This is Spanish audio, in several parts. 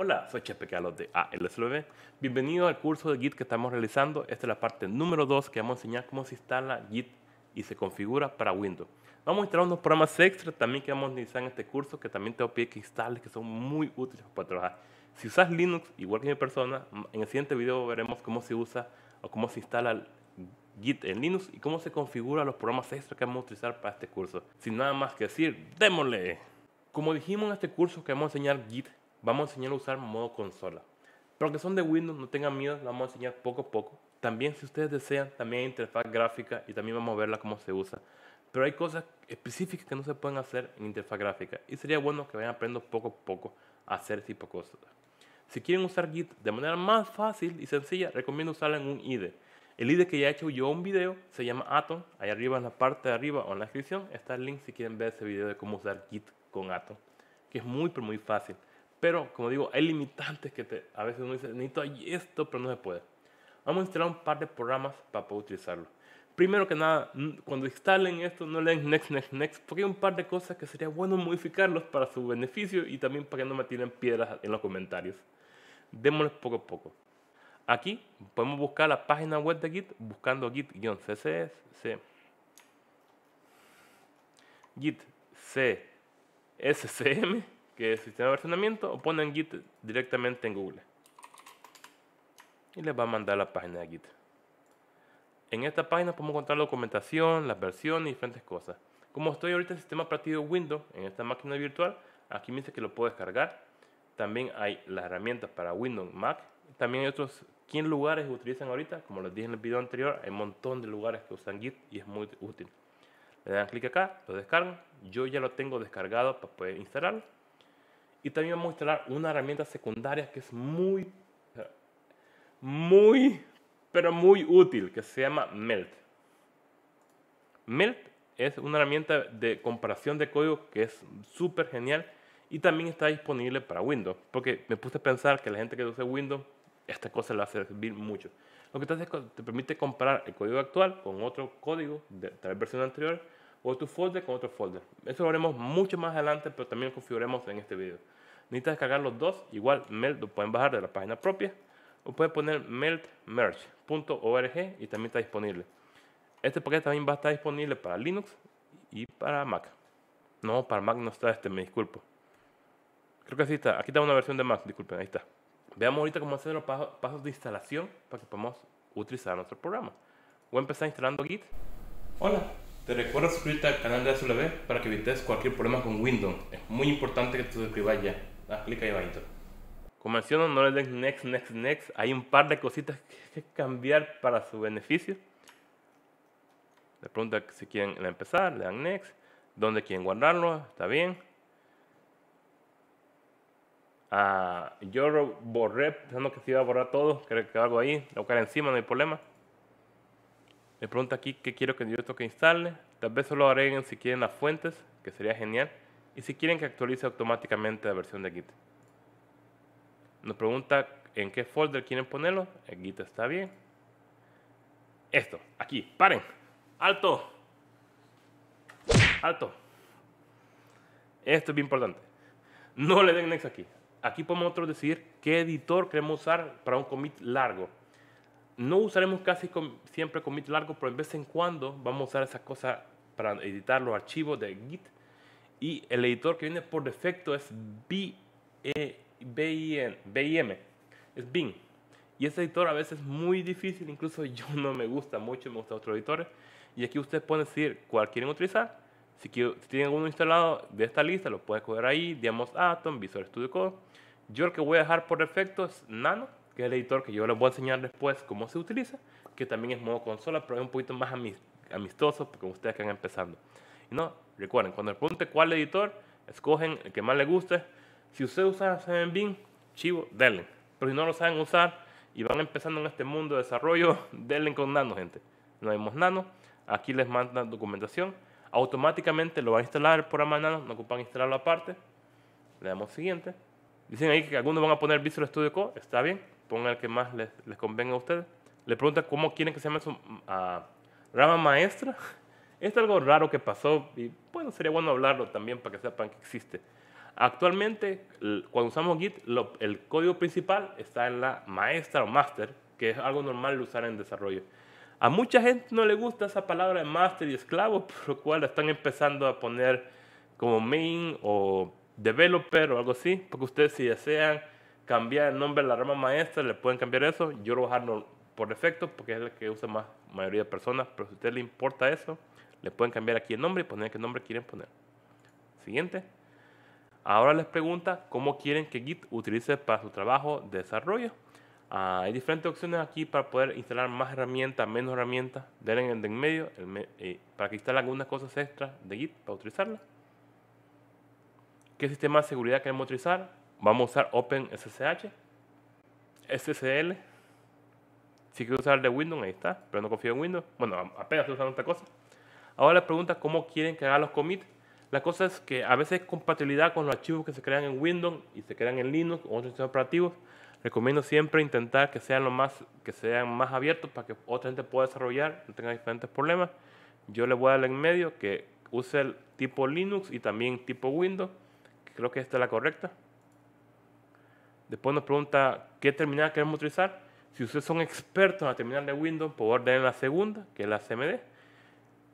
Hola, soy Chepe Carlos de ALSLB. Bienvenido al curso de Git que estamos realizando. Esta es la parte número 2 que vamos a enseñar cómo se instala Git y se configura para Windows. Vamos a instalar unos programas extra también que vamos a utilizar en este curso que también te voy que instales, que son muy útiles para trabajar. Si usas Linux, igual que mi persona, en el siguiente video veremos cómo se usa o cómo se instala Git en Linux y cómo se configura los programas extra que vamos a utilizar para este curso. Sin nada más que decir, démosle. Como dijimos en este curso que vamos a enseñar Git Vamos a enseñar a usar modo consola. Pero que son de Windows, no tengan miedo, la vamos a enseñar poco a poco. También, si ustedes desean, también hay interfaz gráfica y también vamos a verla cómo se usa. Pero hay cosas específicas que no se pueden hacer en interfaz gráfica y sería bueno que vayan aprendiendo poco a poco a hacer tipo de cosas. Si quieren usar Git de manera más fácil y sencilla, recomiendo usarla en un IDE. El IDE que ya he hecho yo un video se llama Atom. Ahí arriba en la parte de arriba o en la descripción está el link si quieren ver ese video de cómo usar Git con Atom, que es muy pero muy fácil. Pero, como digo, hay limitantes que te, a veces uno dice, necesito esto, pero no se puede. Vamos a instalar un par de programas para poder utilizarlo. Primero que nada, cuando instalen esto, no leen next, next, next, porque hay un par de cosas que sería bueno modificarlos para su beneficio y también para que no me tiren piedras en los comentarios. Démosles poco a poco. Aquí podemos buscar la página web de Git buscando git css Git que es sistema de versionamiento, o ponen Git directamente en Google. Y les va a mandar la página de Git. En esta página podemos encontrar la documentación, las versiones y diferentes cosas. Como estoy ahorita en el sistema partido Windows, en esta máquina virtual, aquí me dice que lo puedo descargar. También hay las herramientas para Windows, Mac. También hay otros 100 lugares que utilizan ahorita. Como les dije en el video anterior, hay un montón de lugares que usan Git y es muy útil. Le dan clic acá, lo descargan. Yo ya lo tengo descargado para poder instalarlo. Y también vamos a instalar una herramienta secundaria que es muy, muy, pero muy útil, que se llama Melt. Melt es una herramienta de comparación de código que es súper genial y también está disponible para Windows, porque me puse a pensar que la gente que usa Windows, esta cosa la hace servir mucho. Lo que te es que te permite comparar el código actual con otro código de la versión anterior o tu folder con otro folder. Eso lo haremos mucho más adelante, pero también lo configuremos en este video. Necesitas descargar los dos, igual Melt lo pueden bajar de la página propia o pueden poner meltmerge.org y también está disponible. Este paquete también va a estar disponible para Linux y para Mac. No, para Mac no está este, me disculpo. Creo que así está. Aquí está una versión de Mac, disculpen, ahí está. Veamos ahorita cómo hacer los pasos de instalación para que podamos utilizar nuestro programa. Voy a empezar instalando Git. Hola, te recuerdo suscribirte al canal de SLB para que evites cualquier problema con Windows. Es muy importante que te suscribas ya. Haz clic ahí abajito. Como menciono, no le den next, next, next. Hay un par de cositas que, que cambiar para su beneficio. Le pregunta si quieren empezar, le dan next. ¿Dónde quieren guardarlo? Está bien. Ah, yo borré, pensando que se iba a borrar todo. Creo que algo ahí. Lo buscar encima, no hay problema. Me pregunta aquí qué quiero que yo que e instale. Tal vez solo agreguen si quieren las fuentes, que sería genial. Y si quieren que actualice automáticamente la versión de Git. Nos pregunta en qué folder quieren ponerlo. El Git está bien. Esto, aquí, paren. Alto. Alto. Esto es bien importante. No le den next aquí. Aquí podemos nosotros decidir qué editor queremos usar para un commit largo no usaremos casi siempre commit largo, pero de vez en cuando vamos a usar esas cosas para editar los archivos de Git. Y el editor que viene por defecto es BIM, e es BIM. Y ese editor a veces es muy difícil, incluso yo no me gusta mucho, me gustan otros editores. Y aquí ustedes pueden decir cuál quieren utilizar. Si, tienen uno instalado de esta lista, lo pueden coger ahí, digamos Atom, Visual Studio Code. Yo lo que voy a dejar por defecto es Nano que es el editor, que yo les voy a enseñar después cómo se utiliza, que también es modo consola, pero es un poquito más amistoso porque ustedes que van empezando. Y no, recuerden, cuando les pregunte cuál editor, escogen el que más les guste. Si ustedes usan 7 chivo, denle. Pero si no lo saben usar y van empezando en este mundo de desarrollo, denle con Nano, gente. No vemos Nano, aquí les mandan documentación. Automáticamente lo va a instalar por programa Nano, no ocupan instalarlo aparte. Le damos siguiente. Dicen ahí que algunos van a poner Visual Studio Code, está bien pongan el que más les, convenga a ustedes. Le pregunta cómo quieren que se llame su rama maestra. Es algo raro que pasó y bueno, sería bueno hablarlo también para que sepan que existe. Actualmente, cuando usamos Git, el código principal está en la maestra o master, que es algo normal de usar en desarrollo. A mucha gente no le gusta esa palabra de master y esclavo, por lo cual están empezando a poner como main o developer o algo así, porque ustedes si desean cambiar el nombre de la rama maestra, le pueden cambiar eso. Yo lo dejar por defecto porque es el que usa más mayoría de personas, pero si a usted le importa eso, le pueden cambiar aquí el nombre y poner qué nombre quieren poner. Siguiente. Ahora les pregunta cómo quieren que Git utilice para su trabajo de desarrollo. Ah, hay diferentes opciones aquí para poder instalar más herramientas, menos herramientas. Denle el de en medio eh, para que instalen algunas cosas extra de Git para utilizarla. ¿Qué sistema de seguridad queremos utilizar? Vamos a usar OpenSSH, SSL. Si quiero usar el de Windows, ahí está, pero no confío en Windows. Bueno, apenas estoy usando esta cosa. Ahora la pregunta cómo quieren que haga los commits. La cosa es que a veces compatibilidad con los archivos que se crean en Windows y se crean en Linux o otros sistemas operativos. Recomiendo siempre intentar que sean, lo más, que sean más abiertos para que otra gente pueda desarrollar, no tenga diferentes problemas. Yo le voy a dar en medio que use el tipo Linux y también tipo Windows. creo que esta es la correcta. Después nos pregunta qué terminal queremos utilizar. Si ustedes son expertos en la terminal de Windows, por favor la segunda, que es la CMD.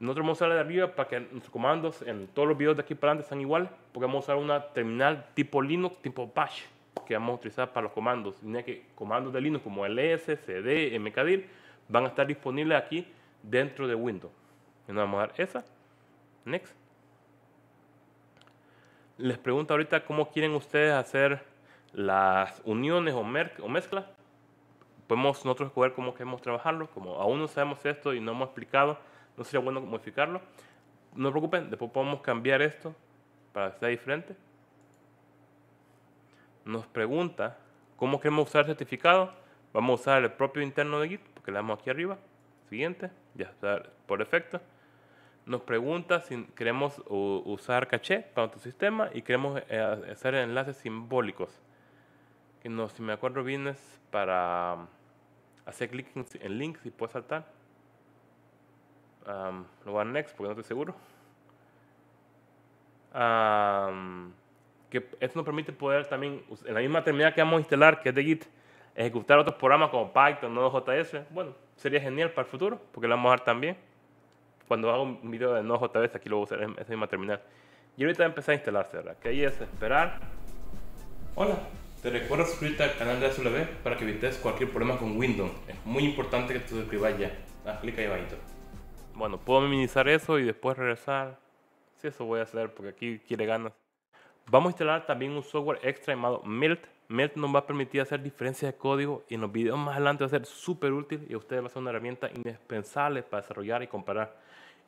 Nosotros vamos a usar la de arriba para que nuestros comandos en todos los videos de aquí para adelante sean iguales, porque vamos a usar una terminal tipo Linux, tipo Bash, que vamos a utilizar para los comandos. Tiene que comandos de Linux como ls, cd, mkdir van a estar disponibles aquí dentro de Windows. Y nos vamos a dar esa. Next. Les pregunto ahorita cómo quieren ustedes hacer las uniones o, o mezclas, podemos nosotros escoger cómo queremos trabajarlo, como aún no sabemos esto y no hemos explicado, no sería bueno modificarlo. No se preocupen, después podemos cambiar esto para que sea diferente. Nos pregunta cómo queremos usar el certificado. Vamos a usar el propio interno de Git, porque le damos aquí arriba. Siguiente, ya está por defecto. Nos pregunta si queremos usar caché para nuestro sistema y queremos eh, hacer enlaces simbólicos que no, si me acuerdo bien, es para um, hacer clic en links y puedes saltar. Um, lo voy a next porque no estoy seguro. Um, que esto nos permite poder también, en la misma terminal que vamos a instalar, que es de Git, ejecutar otros programas como Python, Node.js. Bueno, sería genial para el futuro, porque lo vamos a dar también. Cuando hago un video de Node.js, aquí lo voy a usar en esa misma terminal. Y ahorita empecé a instalarse, ¿verdad? Que ahí es esperar. Hola, te recuerdo suscribirte al canal de SWB para que evites cualquier problema con Windows. Es muy importante que te suscribas ya. Haz ah, clic ahí abajito. Bueno, puedo minimizar eso y después regresar. Sí, eso voy a hacer porque aquí quiere ganas. Vamos a instalar también un software extra llamado Melt. Melt nos va a permitir hacer diferencias de código y en los videos más adelante va a ser súper útil y a ustedes va a ser una herramienta indispensable para desarrollar y comparar.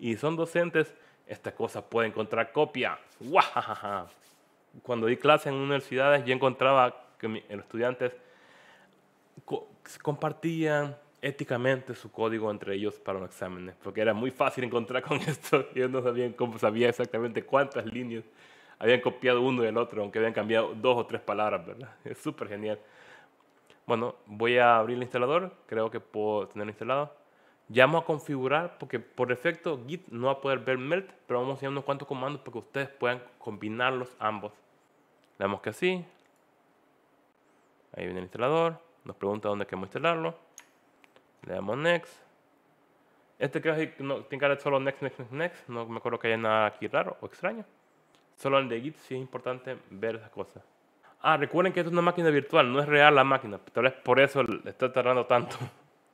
Y son docentes, esta cosa puede encontrar copia. ¡Guajajaja! Cuando di clase en universidades yo encontraba que los estudiantes compartían éticamente su código entre ellos para un exámenes, porque era muy fácil encontrar con esto. Ellos no sabían cómo, sabía exactamente cuántas líneas habían copiado uno del otro, aunque habían cambiado dos o tres palabras, ¿verdad? Es súper genial. Bueno, voy a abrir el instalador, creo que puedo tenerlo instalado. Ya vamos a configurar, porque por defecto Git no va a poder ver melt, pero vamos a enseñar unos cuantos comandos para que ustedes puedan combinarlos ambos. Le damos que sí, Ahí viene el instalador. Nos pregunta dónde queremos instalarlo. Le damos Next. Este creo que tiene que haber solo next, next, next, next. No me acuerdo que haya nada aquí raro o extraño. Solo el de Git sí es importante ver esas cosas. Ah, recuerden que esto es una máquina virtual, no es real la máquina. Tal vez por eso le está tardando tanto.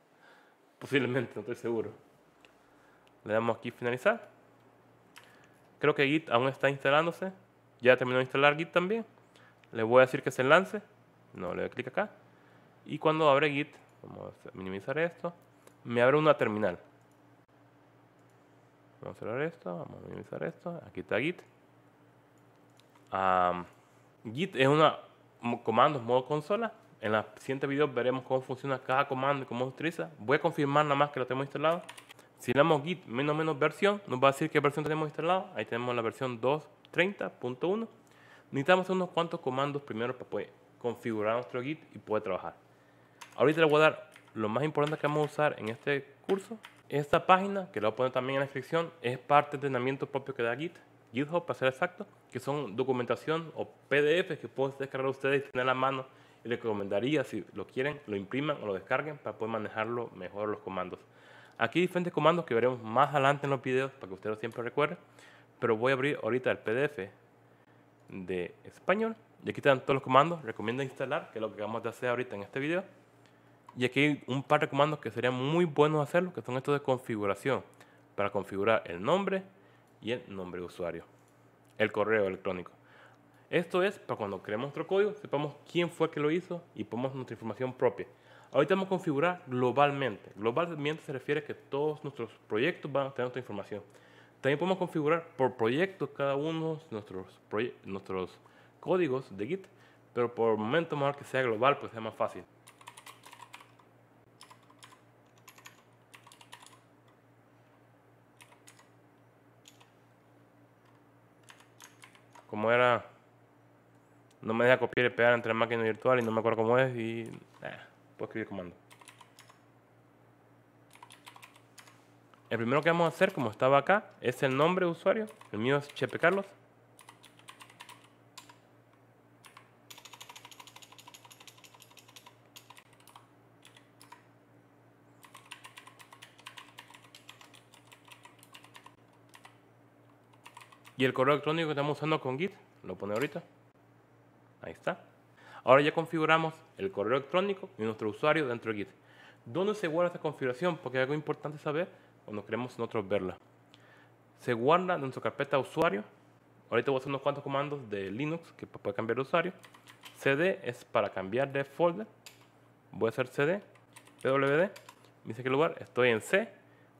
Posiblemente, no estoy seguro. Le damos aquí finalizar. Creo que Git aún está instalándose. Ya terminó de instalar Git también. Le voy a decir que se lance. No le doy clic acá. Y cuando abre Git, vamos a minimizar esto, me abre una terminal. Vamos a cerrar esto, vamos a minimizar esto. Aquí está Git. Git es una comando modo consola. En el siguientes videos veremos cómo funciona cada comando y cómo se utiliza. Voy a confirmar nada más que lo tenemos instalado. Si le damos git menos menos versión, nos va a decir qué versión tenemos instalado. Ahí tenemos la versión 230.1. Necesitamos unos cuantos comandos primero para poder configurar nuestro Git y poder trabajar. Ahorita les voy a dar lo más importante que vamos a usar en este curso. Esta página, que la voy a poner también en la descripción, es parte del entrenamiento propio que da Git, GitHub para ser exacto, que son documentación o PDFs que pueden descargar ustedes y tener a la mano. Y les recomendaría, si lo quieren, lo impriman o lo descarguen para poder manejarlo mejor los comandos. Aquí hay diferentes comandos que veremos más adelante en los videos para que ustedes siempre recuerden. Pero voy a abrir ahorita el PDF de español y aquí están todos los comandos. Recomiendo instalar, que es lo que vamos a hacer ahorita en este video. Y aquí hay un par de comandos que sería muy buenos hacerlo, que son estos de configuración. Para configurar el nombre y el nombre de usuario. El correo electrónico. Esto es para cuando creemos nuestro código, sepamos quién fue que lo hizo y ponemos nuestra información propia. Ahorita vamos a configurar globalmente. Globalmente se refiere a que todos nuestros proyectos van a tener nuestra información. También podemos configurar por proyecto cada uno de nuestros, proyectos. nuestros códigos de Git, pero por el momento mejor que sea global, pues sea más fácil. Como era, no me deja copiar y pegar entre máquina virtual y no me acuerdo cómo es y eh, puedo escribir comando. El primero que vamos a hacer, como estaba acá, es el nombre de usuario. El mío es Chepe Carlos. Y el correo electrónico que estamos usando con Git, lo pone ahorita. Ahí está. Ahora ya configuramos el correo electrónico y nuestro usuario dentro de Git. ¿Dónde se guarda esta configuración? Porque es algo importante saber cuando queremos nosotros verla. Se guarda en nuestra carpeta usuario. Ahorita voy a hacer unos cuantos comandos de Linux que puede cambiar de usuario. CD es para cambiar de folder. Voy a hacer CD, PWD. dice qué lugar. Estoy en C,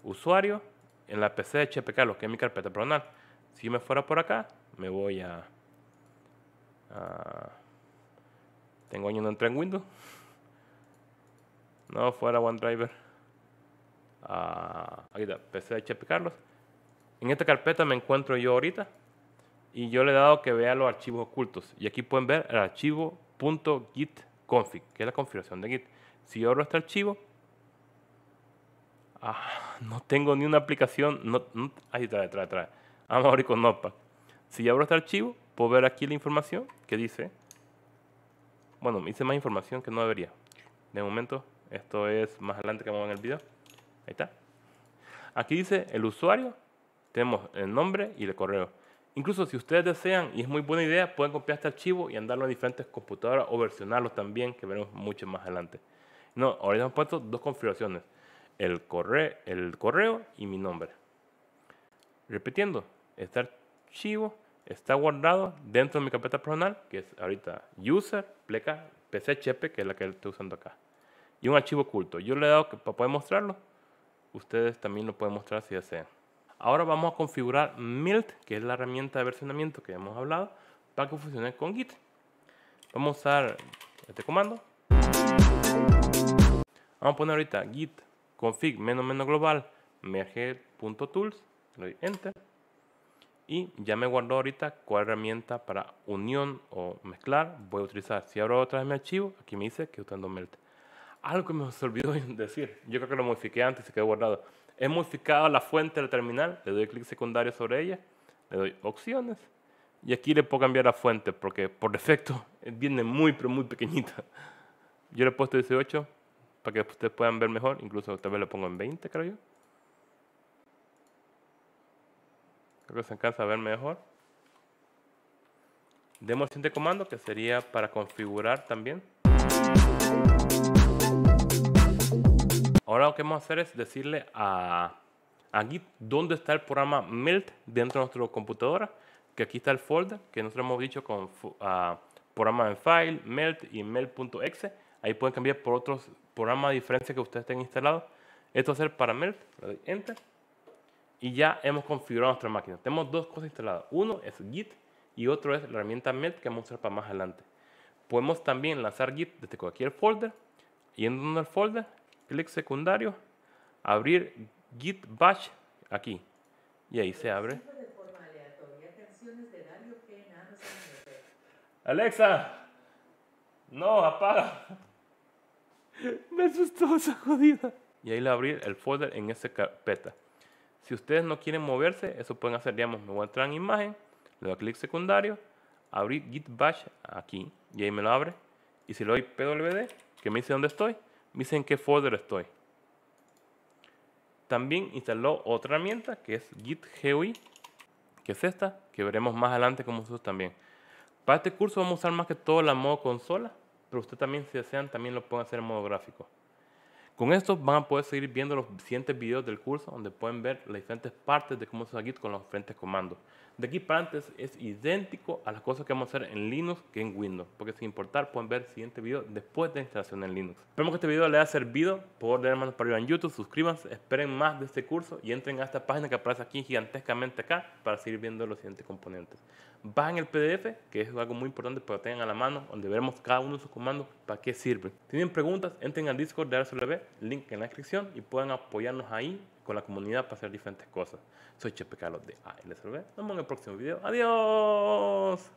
usuario, en la PC de HPK, lo que es mi carpeta personal. Si me fuera por acá, me voy a... tengo año no entré en Windows. No, fuera OneDriver. Ah, ahí está, PC de Chepe Carlos. En esta carpeta me encuentro yo ahorita. Y yo le he dado que vea los archivos ocultos. Y aquí pueden ver el archivo config que es la configuración de Git. Si yo abro este archivo, ah, no tengo ni una aplicación. No, ahí está detrás. detrás. a Notepad. Si abro este archivo, puedo ver aquí la información que dice. Bueno, me hice más información que no debería. De momento, esto es más adelante que vamos en el video. Ahí está. Aquí dice el usuario, tenemos el nombre y el correo. Incluso si ustedes desean, y es muy buena idea, pueden copiar este archivo y andarlo en diferentes computadoras o versionarlo también, que veremos mucho más adelante. No, ahorita hemos puesto dos configuraciones, el correo, el correo y mi nombre. Repitiendo, este archivo está guardado dentro de mi carpeta personal, que es ahorita user, pleca, pchp, que es la que estoy usando acá. Y un archivo oculto. Yo le he dado que, para poder mostrarlo. Ustedes también lo pueden mostrar si desean. Ahora vamos a configurar MILT, que es la herramienta de versionamiento que hemos hablado, para que funcione con Git. Vamos a usar este comando. Vamos a poner ahorita git config menos menos global merge.tools, le doy enter y ya me guardo ahorita cuál herramienta para unión o mezclar voy a utilizar. Si abro otra vez mi archivo, aquí me dice que usando melt. Algo que me olvidó decir, yo creo que lo modifiqué antes y se quedó guardado. He modificado la fuente del terminal, le doy clic secundario sobre ella, le doy opciones y aquí le puedo cambiar la fuente porque por defecto viene muy pero muy pequeñita. Yo le he puesto 18 para que ustedes puedan ver mejor, incluso tal vez le pongo en 20 creo yo. Creo que se alcanza a ver mejor. Demos el siguiente comando que sería para configurar también. Ahora lo que vamos a hacer es decirle a, a Git dónde está el programa Melt dentro de nuestra computadora. Que aquí está el folder que nosotros hemos dicho con ah, programa en file, melt y melt.exe. Ahí pueden cambiar por otros programas de diferencia que ustedes tengan instalado Esto va a ser para melt. Le doy enter y ya hemos configurado nuestra máquina. Tenemos dos cosas instaladas. Uno es Git y otro es la herramienta Melt que vamos a usar para más adelante. Podemos también lanzar Git desde cualquier folder. Yendo al folder, clic secundario, abrir Git Bash aquí. Y ahí se abre. Alexa, no, apaga. Me asustó esa jodida. Y ahí le abrir el folder en esa carpeta. Si ustedes no quieren moverse, eso pueden hacer, digamos, me voy a entrar en imagen, le doy clic secundario, abrir git bash aquí, y ahí me lo abre. Y si le doy pwd, que me dice dónde estoy, me dice en qué folder estoy. También instaló otra herramienta que es git GUI, que es esta, que veremos más adelante cómo se también. Para este curso vamos a usar más que todo la modo consola, pero usted también si desean también lo pueden hacer en modo gráfico. Con esto van a poder seguir viendo los siguientes videos del curso donde pueden ver las diferentes partes de cómo usar Git con los diferentes comandos. De aquí para antes es idéntico a las cosas que vamos a hacer en Linux que en Windows, porque sin importar pueden ver el siguiente video después de la instalación en Linux. Esperemos que este video les haya servido, por favor denle para arriba en YouTube, suscríbanse, esperen más de este curso y entren a esta página que aparece aquí gigantescamente acá para seguir viendo los siguientes componentes. Bajen el PDF, que es algo muy importante para que tengan a la mano, donde veremos cada uno de sus comandos para qué sirven. Si tienen preguntas, entren al Discord de RSLB, link en la descripción y puedan apoyarnos ahí con la comunidad para hacer diferentes cosas. Soy Chepe Carlos de ALSRB. Nos vemos en el próximo video. Adiós.